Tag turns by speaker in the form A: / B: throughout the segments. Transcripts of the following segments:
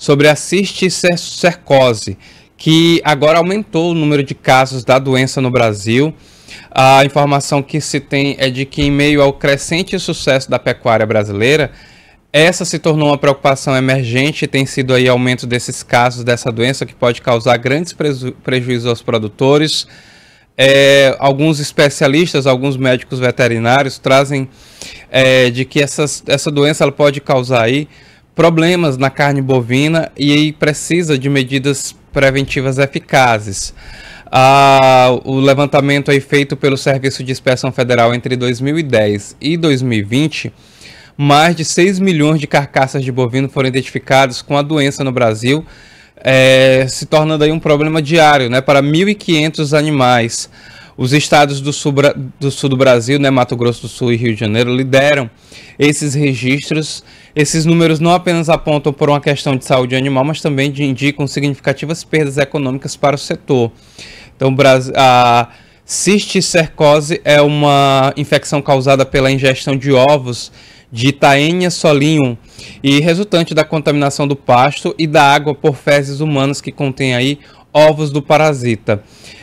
A: sobre a cisticercose, que agora aumentou o número de casos da doença no Brasil. A informação que se tem é de que, em meio ao crescente sucesso da pecuária brasileira, essa se tornou uma preocupação emergente e tem sido aí aumento desses casos dessa doença que pode causar grandes prejuízos aos produtores. É, alguns especialistas, alguns médicos veterinários trazem é, de que essas, essa doença ela pode causar aí problemas na carne bovina e precisa de medidas preventivas eficazes. Ah, o levantamento aí feito pelo Serviço de Inspeção Federal entre 2010 e 2020, mais de 6 milhões de carcaças de bovino foram identificadas com a doença no Brasil, é, se tornando aí um problema diário né, para 1.500 animais. Os estados do sul, do sul do Brasil, né, Mato Grosso do Sul e Rio de Janeiro, lideram esses registros. Esses números não apenas apontam por uma questão de saúde animal, mas também indicam significativas perdas econômicas para o setor. Então, a cisticercose é uma infecção causada pela ingestão de ovos de Taenia solium e resultante da contaminação do pasto e da água por fezes humanas que contém aí ovos do parasita.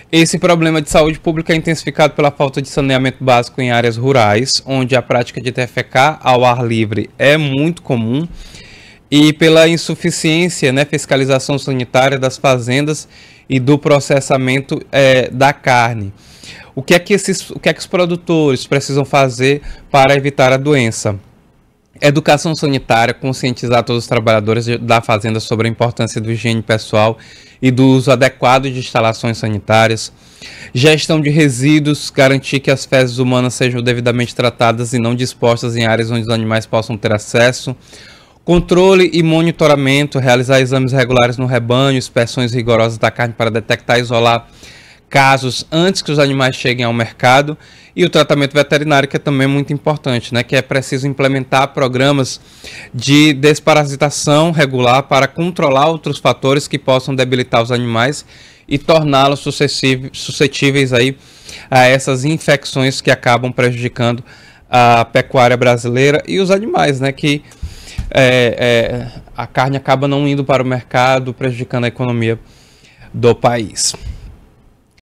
A: Esse problema de saúde pública é intensificado pela falta de saneamento básico em áreas rurais, onde a prática de TFK ao ar livre é muito comum, e pela insuficiência, né, fiscalização sanitária das fazendas e do processamento é, da carne. O que, é que esses, o que é que os produtores precisam fazer para evitar a doença? Educação sanitária, conscientizar todos os trabalhadores da fazenda sobre a importância do higiene pessoal e do uso adequado de instalações sanitárias. Gestão de resíduos, garantir que as fezes humanas sejam devidamente tratadas e não dispostas em áreas onde os animais possam ter acesso. Controle e monitoramento, realizar exames regulares no rebanho, inspeções rigorosas da carne para detectar e isolar casos antes que os animais cheguem ao mercado e o tratamento veterinário que é também muito importante, né, que é preciso implementar programas de desparasitação regular para controlar outros fatores que possam debilitar os animais e torná-los suscetíveis aí a essas infecções que acabam prejudicando a pecuária brasileira e os animais, né, que é, é, a carne acaba não indo para o mercado, prejudicando a economia do país.